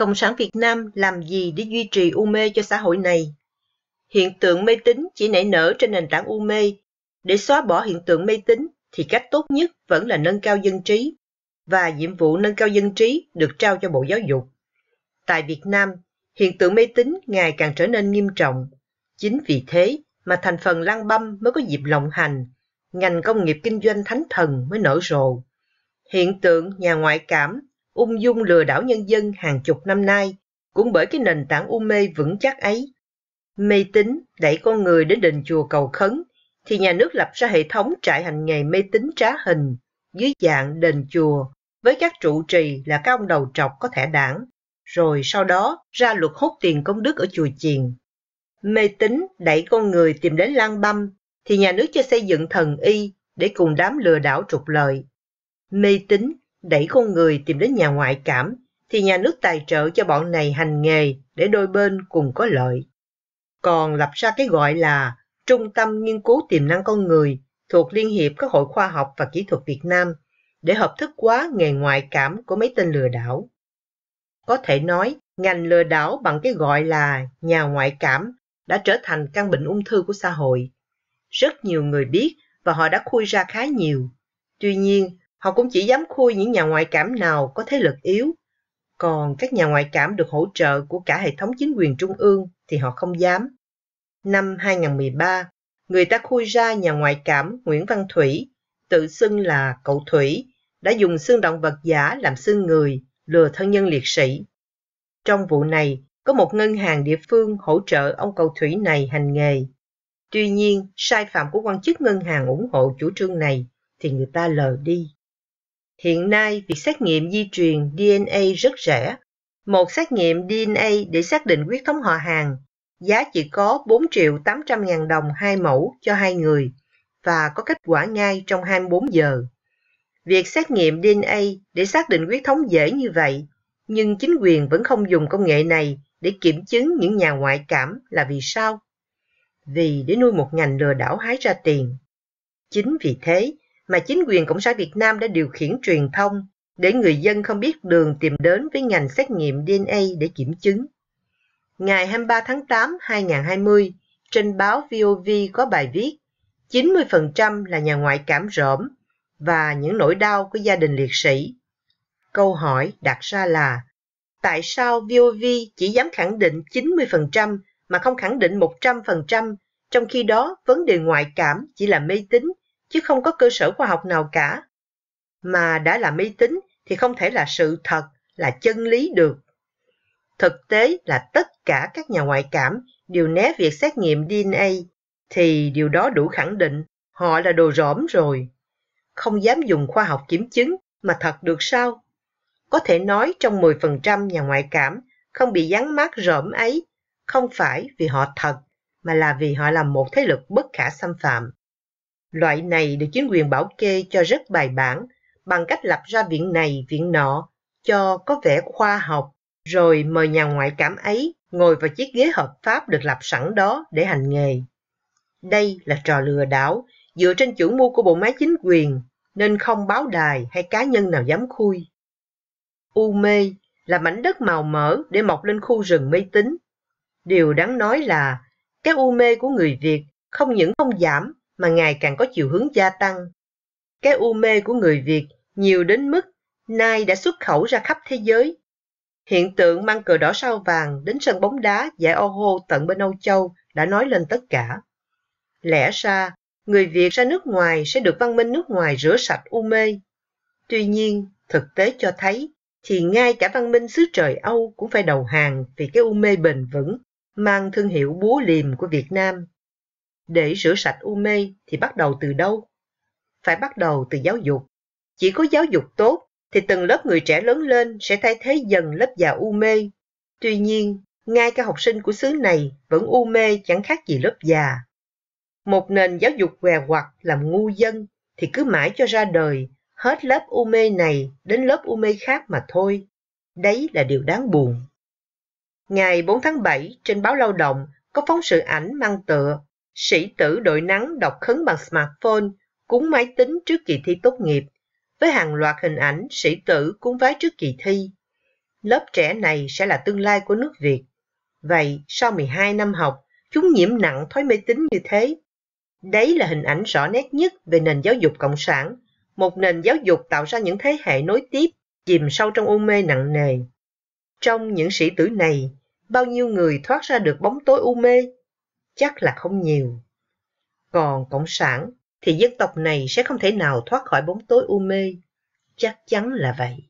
Cộng sản Việt Nam làm gì để duy trì u mê e cho xã hội này? Hiện tượng mê tín chỉ nảy nở trên nền tảng u mê. E. Để xóa bỏ hiện tượng mê tín thì cách tốt nhất vẫn là nâng cao dân trí và nhiệm vụ nâng cao dân trí được trao cho Bộ Giáo dục. Tại Việt Nam, hiện tượng mê tín ngày càng trở nên nghiêm trọng. Chính vì thế mà thành phần lăng băm mới có dịp lộng hành, ngành công nghiệp kinh doanh thánh thần mới nở rộ. Hiện tượng nhà ngoại cảm ung dung lừa đảo nhân dân hàng chục năm nay, cũng bởi cái nền tảng u mê vững chắc ấy. Mê tín đẩy con người đến đền chùa cầu khấn, thì nhà nước lập ra hệ thống trại hành nghề mê tín trá hình dưới dạng đền chùa với các trụ trì là các ông đầu trọc có thẻ đảng, rồi sau đó ra luật hút tiền công đức ở chùa chiền. Mê tín đẩy con người tìm đến lang băm, thì nhà nước cho xây dựng thần y để cùng đám lừa đảo trục lợi. Mê tín đẩy con người tìm đến nhà ngoại cảm thì nhà nước tài trợ cho bọn này hành nghề để đôi bên cùng có lợi. Còn lập ra cái gọi là Trung tâm Nghiên cứu Tiềm năng Con Người thuộc Liên hiệp các hội khoa học và kỹ thuật Việt Nam để hợp thức hóa nghề ngoại cảm của mấy tên lừa đảo. Có thể nói, ngành lừa đảo bằng cái gọi là nhà ngoại cảm đã trở thành căn bệnh ung thư của xã hội. Rất nhiều người biết và họ đã khui ra khá nhiều. Tuy nhiên, Họ cũng chỉ dám khui những nhà ngoại cảm nào có thế lực yếu, còn các nhà ngoại cảm được hỗ trợ của cả hệ thống chính quyền trung ương thì họ không dám. Năm 2013, người ta khui ra nhà ngoại cảm Nguyễn Văn Thủy, tự xưng là cậu Thủy, đã dùng xương động vật giả làm xương người, lừa thân nhân liệt sĩ. Trong vụ này, có một ngân hàng địa phương hỗ trợ ông cậu thủy này hành nghề. Tuy nhiên, sai phạm của quan chức ngân hàng ủng hộ chủ trương này thì người ta lờ đi. Hiện nay, việc xét nghiệm di truyền DNA rất rẻ. Một xét nghiệm DNA để xác định huyết thống họ hàng, giá chỉ có 4 triệu 800 ngàn đồng hai mẫu cho hai người và có kết quả ngay trong 24 giờ. Việc xét nghiệm DNA để xác định huyết thống dễ như vậy, nhưng chính quyền vẫn không dùng công nghệ này để kiểm chứng những nhà ngoại cảm là vì sao? Vì để nuôi một ngành lừa đảo hái ra tiền. Chính vì thế, mà chính quyền Cộng sản Việt Nam đã điều khiển truyền thông để người dân không biết đường tìm đến với ngành xét nghiệm DNA để kiểm chứng. Ngày 23 tháng 8, 2020, trên báo VOV có bài viết 90% là nhà ngoại cảm rỗm và những nỗi đau của gia đình liệt sĩ. Câu hỏi đặt ra là tại sao VOV chỉ dám khẳng định 90% mà không khẳng định 100%, trong khi đó vấn đề ngoại cảm chỉ là mê tín chứ không có cơ sở khoa học nào cả. Mà đã là mê tín thì không thể là sự thật, là chân lý được. Thực tế là tất cả các nhà ngoại cảm đều né việc xét nghiệm DNA, thì điều đó đủ khẳng định họ là đồ rỗm rồi. Không dám dùng khoa học kiểm chứng mà thật được sao? Có thể nói trong 10% nhà ngoại cảm không bị dán mát rỗm ấy, không phải vì họ thật, mà là vì họ là một thế lực bất khả xâm phạm. Loại này được chính quyền bảo kê cho rất bài bản, bằng cách lập ra viện này viện nọ, cho có vẻ khoa học, rồi mời nhà ngoại cảm ấy ngồi vào chiếc ghế hợp pháp được lập sẵn đó để hành nghề. Đây là trò lừa đảo, dựa trên chủ mưu của bộ máy chính quyền, nên không báo đài hay cá nhân nào dám khui. U mê là mảnh đất màu mỡ để mọc lên khu rừng mê tín. Điều đáng nói là cái u mê của người Việt không những không giảm mà ngày càng có chiều hướng gia tăng. Cái u mê của người Việt nhiều đến mức nay đã xuất khẩu ra khắp thế giới. Hiện tượng mang cờ đỏ sao vàng đến sân bóng đá giải Oho tận bên Âu Châu đã nói lên tất cả. Lẽ ra, người Việt ra nước ngoài sẽ được văn minh nước ngoài rửa sạch u mê. Tuy nhiên, thực tế cho thấy, thì ngay cả văn minh xứ trời Âu cũng phải đầu hàng vì cái u mê bền vững mang thương hiệu búa liềm của Việt Nam. Để rửa sạch u mê thì bắt đầu từ đâu? Phải bắt đầu từ giáo dục. Chỉ có giáo dục tốt thì từng lớp người trẻ lớn lên sẽ thay thế dần lớp già u mê. Tuy nhiên, ngay cả học sinh của xứ này vẫn u mê chẳng khác gì lớp già. Một nền giáo dục què quặt làm ngu dân thì cứ mãi cho ra đời, hết lớp u mê này đến lớp u mê khác mà thôi. Đấy là điều đáng buồn. Ngày 4 tháng 7, trên báo Lao động có phóng sự ảnh mang tựa Sĩ tử đội nắng đọc khấn bằng smartphone, cúng máy tính trước kỳ thi tốt nghiệp, với hàng loạt hình ảnh sĩ tử cúng vái trước kỳ thi. Lớp trẻ này sẽ là tương lai của nước Việt. Vậy, sau 12 năm học, chúng nhiễm nặng thói mê tín như thế. Đấy là hình ảnh rõ nét nhất về nền giáo dục cộng sản, một nền giáo dục tạo ra những thế hệ nối tiếp, chìm sâu trong u mê nặng nề. Trong những sĩ tử này, bao nhiêu người thoát ra được bóng tối u mê chắc là không nhiều. Còn Cộng sản thì dân tộc này sẽ không thể nào thoát khỏi bóng tối u mê, chắc chắn là vậy.